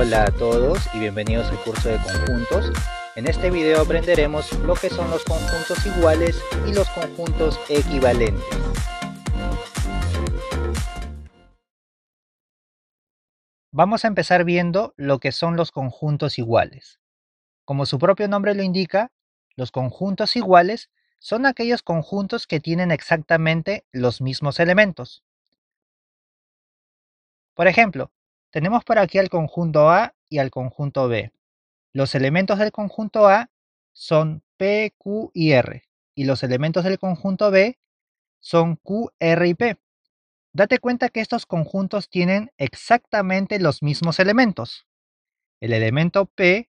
Hola a todos y bienvenidos al curso de conjuntos. En este video aprenderemos lo que son los conjuntos iguales y los conjuntos equivalentes. Vamos a empezar viendo lo que son los conjuntos iguales. Como su propio nombre lo indica, los conjuntos iguales son aquellos conjuntos que tienen exactamente los mismos elementos. Por ejemplo, tenemos por aquí al conjunto A y al conjunto B. Los elementos del conjunto A son P, Q y R. Y los elementos del conjunto B son Q, R y P. Date cuenta que estos conjuntos tienen exactamente los mismos elementos. El elemento P,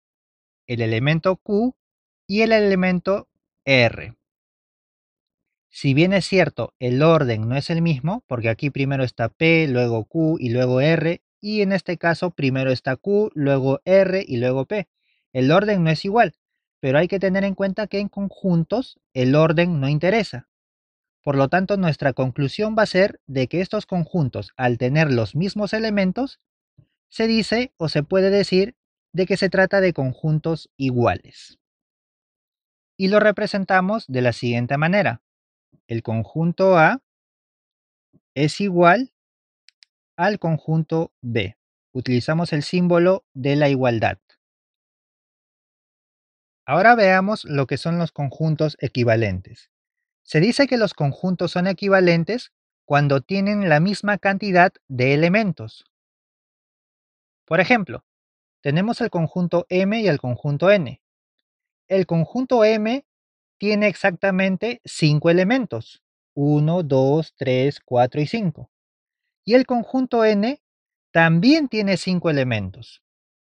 el elemento Q y el elemento R. Si bien es cierto, el orden no es el mismo, porque aquí primero está P, luego Q y luego R, y en este caso primero está Q, luego R y luego P. El orden no es igual, pero hay que tener en cuenta que en conjuntos el orden no interesa. Por lo tanto, nuestra conclusión va a ser de que estos conjuntos, al tener los mismos elementos, se dice o se puede decir de que se trata de conjuntos iguales. Y lo representamos de la siguiente manera. El conjunto A es igual al conjunto B. Utilizamos el símbolo de la igualdad. Ahora veamos lo que son los conjuntos equivalentes. Se dice que los conjuntos son equivalentes cuando tienen la misma cantidad de elementos. Por ejemplo, tenemos el conjunto M y el conjunto N. El conjunto M tiene exactamente cinco elementos. 1, 2, 3, 4 y 5. Y el conjunto N también tiene cinco elementos.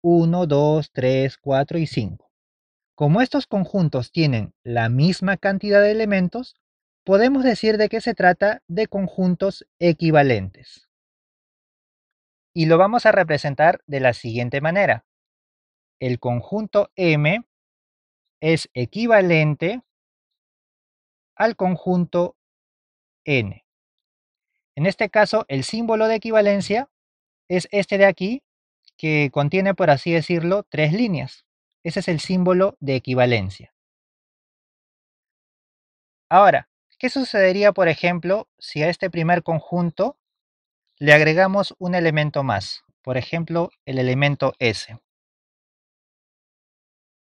1, 2, 3, 4 y 5. Como estos conjuntos tienen la misma cantidad de elementos, podemos decir de que se trata de conjuntos equivalentes. Y lo vamos a representar de la siguiente manera. El conjunto M es equivalente al conjunto N. En este caso, el símbolo de equivalencia es este de aquí, que contiene, por así decirlo, tres líneas. Ese es el símbolo de equivalencia. Ahora, ¿qué sucedería, por ejemplo, si a este primer conjunto le agregamos un elemento más? Por ejemplo, el elemento S.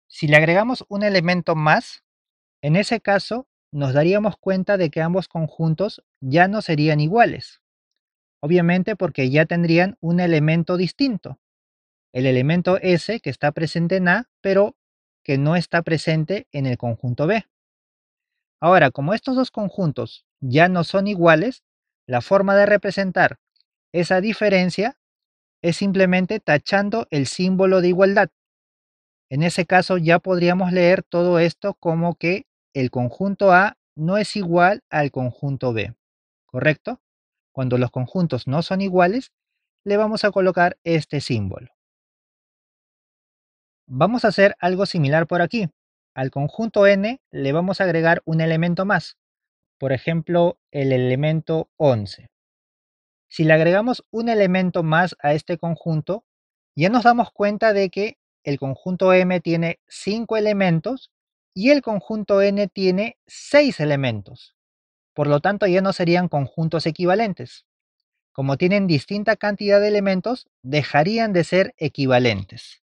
Si le agregamos un elemento más, en ese caso, nos daríamos cuenta de que ambos conjuntos ya no serían iguales. Obviamente porque ya tendrían un elemento distinto. El elemento S que está presente en A, pero que no está presente en el conjunto B. Ahora, como estos dos conjuntos ya no son iguales, la forma de representar esa diferencia es simplemente tachando el símbolo de igualdad. En ese caso ya podríamos leer todo esto como que el conjunto A no es igual al conjunto B, ¿correcto? Cuando los conjuntos no son iguales, le vamos a colocar este símbolo. Vamos a hacer algo similar por aquí. Al conjunto n le vamos a agregar un elemento más, por ejemplo, el elemento 11. Si le agregamos un elemento más a este conjunto, ya nos damos cuenta de que el conjunto M tiene 5 elementos y el conjunto N tiene seis elementos. Por lo tanto, ya no serían conjuntos equivalentes. Como tienen distinta cantidad de elementos, dejarían de ser equivalentes.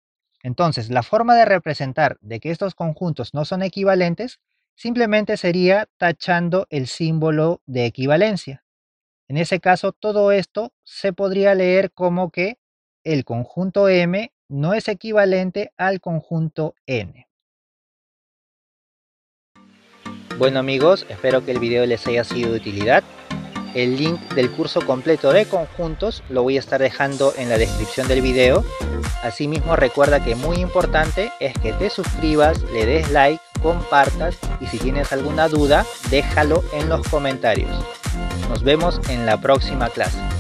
Entonces, la forma de representar de que estos conjuntos no son equivalentes simplemente sería tachando el símbolo de equivalencia. En ese caso, todo esto se podría leer como que el conjunto M no es equivalente al conjunto N. Bueno amigos, espero que el video les haya sido de utilidad. El link del curso completo de conjuntos lo voy a estar dejando en la descripción del video. Asimismo recuerda que muy importante es que te suscribas, le des like, compartas y si tienes alguna duda déjalo en los comentarios. Nos vemos en la próxima clase.